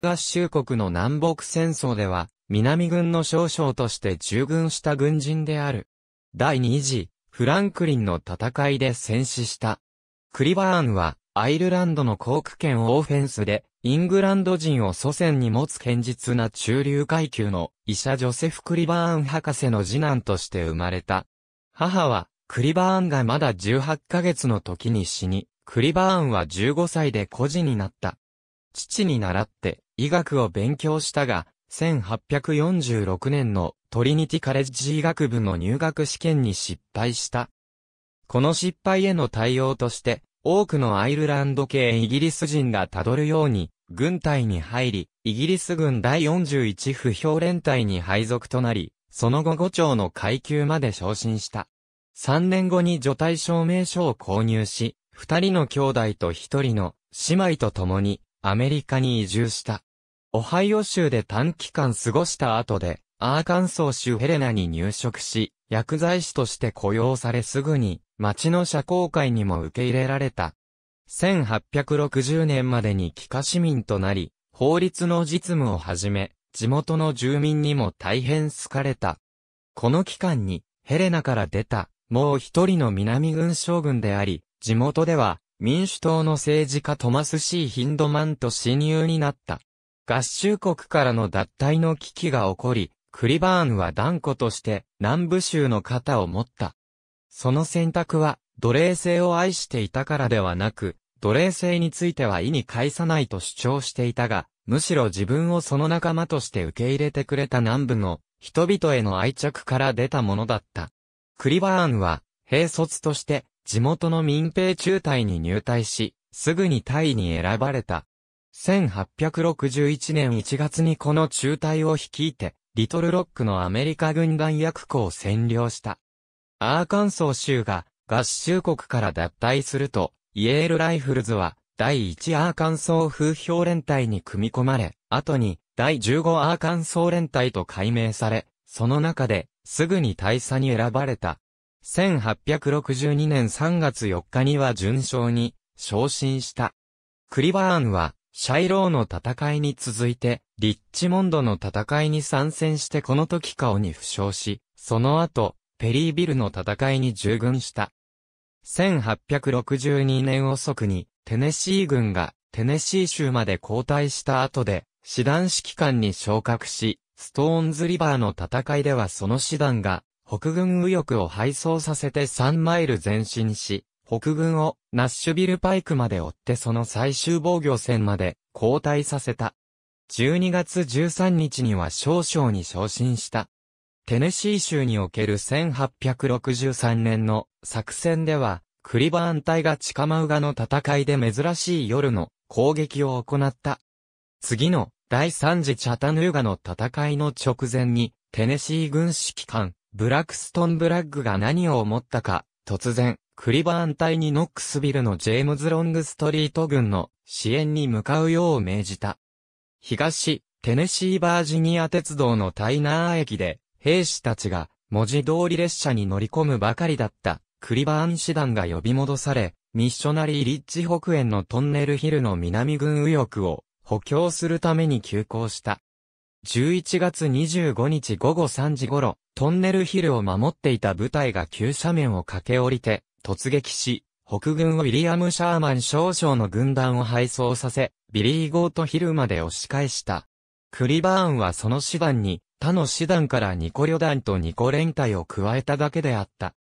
合衆国の南北戦争では、南軍の少将として従軍した軍人である。第二次、フランクリンの戦いで戦死した。クリバーンは、アイルランドの航空圏オーフェンスで、イングランド人を祖先に持つ堅実な中流階級の医者ジョセフ・クリバーン博士の次男として生まれた。母は、クリバーンがまだ18ヶ月の時に死に、クリバーンは15歳で孤児になった。父に倣って、医学を勉強したが、1846年のトリニティカレッジ医学部の入学試験に失敗した。この失敗への対応として、多くのアイルランド系イギリス人がたどるように、軍隊に入り、イギリス軍第41不評連隊に配属となり、その後5長の階級まで昇進した。3年後に除隊証明書を購入し、2人の兄弟と1人の姉妹と共にアメリカに移住した。オハイオ州で短期間過ごした後で、アーカンソー州ヘレナに入植し、薬剤師として雇用されすぐに、町の社交界にも受け入れられた。1860年までに帰化市民となり、法律の実務をはじめ、地元の住民にも大変好かれた。この期間に、ヘレナから出た、もう一人の南軍将軍であり、地元では、民主党の政治家トマス・シー・ヒンドマンと親友になった。合衆国からの脱退の危機が起こり、クリバーンは断固として南部州の肩を持った。その選択は奴隷制を愛していたからではなく、奴隷制については意に介さないと主張していたが、むしろ自分をその仲間として受け入れてくれた南部の人々への愛着から出たものだった。クリバーンは、兵卒として地元の民兵中隊に入隊し、すぐに隊に選ばれた。1861年1月にこの中隊を率いて、リトルロックのアメリカ軍弾薬庫を占領した。アーカンソー州が合衆国から脱退すると、イエールライフルズは第1アーカンソー風評連隊に組み込まれ、後に第15アーカンソー連隊と改名され、その中ですぐに大佐に選ばれた。1862年3月4日には順将に昇進した。クリバーンはシャイローの戦いに続いて、リッチモンドの戦いに参戦してこの時顔に負傷し、その後、ペリービルの戦いに従軍した。1862年遅くに、テネシー軍がテネシー州まで後退した後で、師団指揮官に昇格し、ストーンズリバーの戦いではその師団が、北軍右翼を敗走させて3マイル前進し、北軍をナッシュビルパイクまで追ってその最終防御戦まで後退させた。12月13日には少々に昇進した。テネシー州における1863年の作戦では、クリバーン隊がチカマウガの戦いで珍しい夜の攻撃を行った。次の第3次チャタヌーガの戦いの直前に、テネシー軍指揮官、ブラックストン・ブラッグが何を思ったか、突然、クリバーン隊にノックスビルのジェームズ・ロングストリート軍の支援に向かうよう命じた。東、テネシー・バージニア鉄道のタイナー駅で、兵士たちが文字通り列車に乗り込むばかりだったクリバーン師団が呼び戻され、ミッショナリー・リッチ北園のトンネルヒルの南軍右翼を補強するために急行した。11月25日午後3時頃、トンネルヒルを守っていた部隊が急斜面を駆け下りて、突撃し、北軍をウィリアム・シャーマン少将の軍団を敗走させ、ビリーゴート・ヒルまで押し返した。クリバーンはその師団に、他の師団からニコ旅団とニコ連隊を加えただけであった。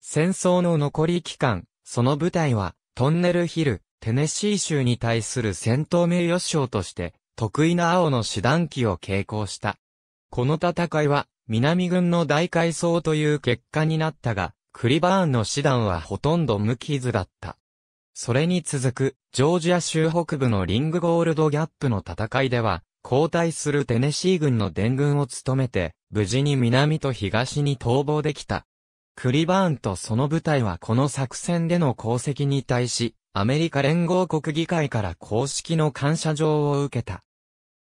戦争の残り期間、その部隊は、トンネルヒル、テネシー州に対する戦闘名誉賞として、得意な青の師団旗を傾向した。この戦いは、南軍の大改装という結果になったが、クリバーンの師団はほとんど無傷だった。それに続く、ジョージア州北部のリングゴールドギャップの戦いでは、交代するテネシー軍の伝軍を務めて、無事に南と東に逃亡できた。クリバーンとその部隊はこの作戦での功績に対し、アメリカ連合国議会から公式の感謝状を受けた。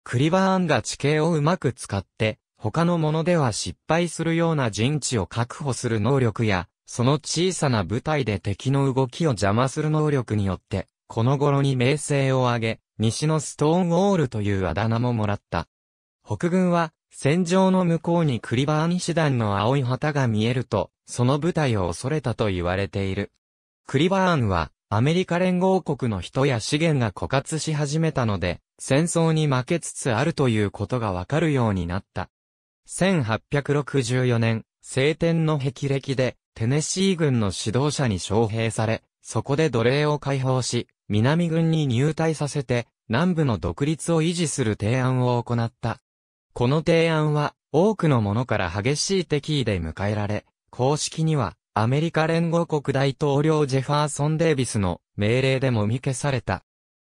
クリバーンが地形をうまく使って、他のものでは失敗するような陣地を確保する能力や、その小さな部隊で敵の動きを邪魔する能力によって、この頃に名声を上げ、西のストーンウォールというあだ名ももらった。北軍は、戦場の向こうにクリバーニ師団の青い旗が見えると、その部隊を恐れたと言われている。クリバーンは、アメリカ連合国の人や資源が枯渇し始めたので、戦争に負けつつあるということがわかるようになった。1864年、晴天の霹靂で、テネシー軍の指導者に招聘され、そこで奴隷を解放し、南軍に入隊させて、南部の独立を維持する提案を行った。この提案は、多くの者から激しい敵意で迎えられ、公式には、アメリカ連合国大統領ジェファーソン・デイビスの命令でもみ消された。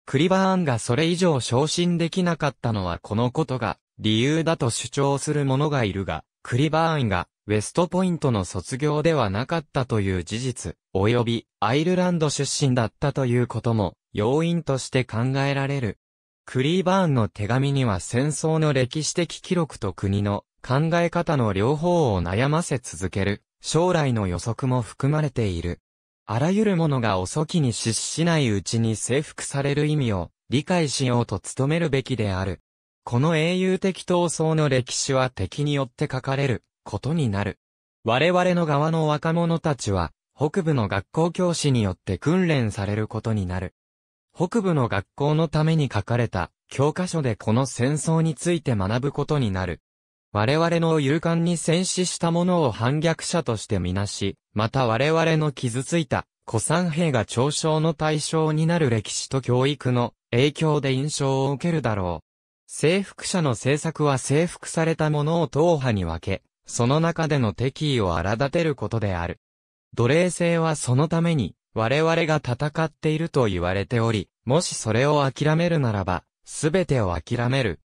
クリバーンがそれ以上昇進できなかったのはこのことが理由だと主張する者がいるが、クリバーンがウェストポイントの卒業ではなかったという事実、及びアイルランド出身だったということも要因として考えられる。クリーバーンの手紙には戦争の歴史的記録と国の考え方の両方を悩ませ続ける将来の予測も含まれている。あらゆるものが遅きに失しないうちに征服される意味を理解しようと努めるべきである。この英雄的闘争の歴史は敵によって書かれることになる。我々の側の若者たちは、北部の学校教師によって訓練されることになる。北部の学校のために書かれた教科書でこの戦争について学ぶことになる。我々の勇敢に戦死した者を反逆者としてみなし、また我々の傷ついた古参兵が嘲笑の対象になる歴史と教育の影響で印象を受けるだろう。征服者の政策は征服された者を党派に分け、その中での敵意を荒立てることである。奴隷制はそのために、我々が戦っていると言われており、もしそれを諦めるならば、すべてを諦める。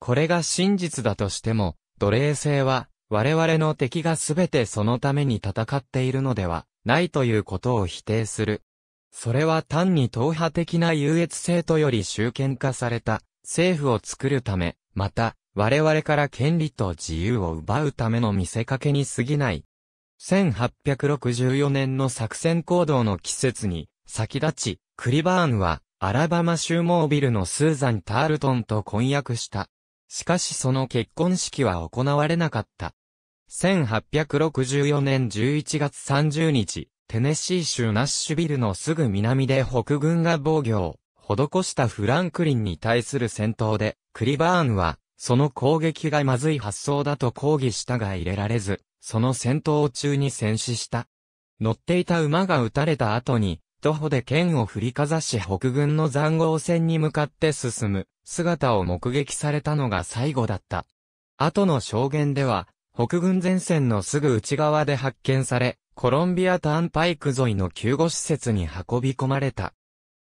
これが真実だとしても、奴隷制は、我々の敵がすべてそのために戦っているのでは、ないということを否定する。それは単に党派的な優越性とより集権化された、政府を作るため、また、我々から権利と自由を奪うための見せかけに過ぎない。1864年の作戦行動の季節に、先立ち、クリバーンは、アラバマ州モービルのスーザン・タールトンと婚約した。しかしその結婚式は行われなかった。1864年11月30日、テネシー州ナッシュビルのすぐ南で北軍が防御を施したフランクリンに対する戦闘で、クリバーンはその攻撃がまずい発想だと抗議したが入れられず、その戦闘中に戦死した。乗っていた馬が撃たれた後に、徒歩で剣を振りかざし北軍の残壕戦に向かって進む姿を目撃されたのが最後だった。後の証言では、北軍前線のすぐ内側で発見され、コロンビアターンパイク沿いの救護施設に運び込まれた。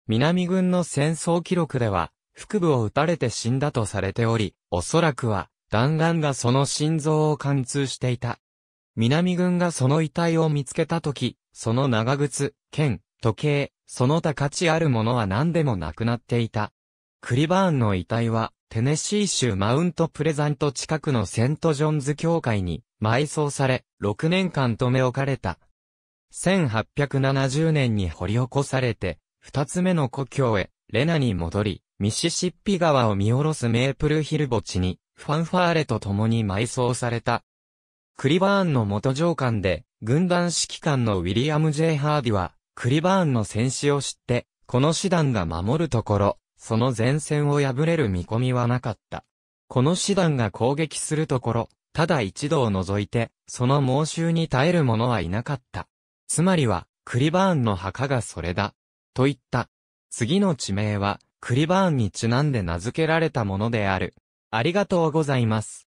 南軍の戦争記録では、腹部を撃たれて死んだとされており、おそらくは弾丸がその心臓を貫通していた。南軍がその遺体を見つけた時、その長靴、剣、時計、その他価値あるものは何でもなくなっていた。クリバーンの遺体は、テネシー州マウントプレザント近くのセントジョンズ教会に埋葬され、6年間留め置かれた。1870年に掘り起こされて、二つ目の故郷へ、レナに戻り、ミシシッピ川を見下ろすメープルヒル墓地に、ファンファーレと共に埋葬された。クリバーンの元上官で、軍団指揮官のウィリアム・ジェイハーディは、クリバーンの戦死を知って、この師団が守るところ、その前線を破れる見込みはなかった。この師団が攻撃するところ、ただ一度を除いて、その猛襲に耐える者はいなかった。つまりは、クリバーンの墓がそれだ。と言った。次の地名は、クリバーンにちなんで名付けられたものである。ありがとうございます。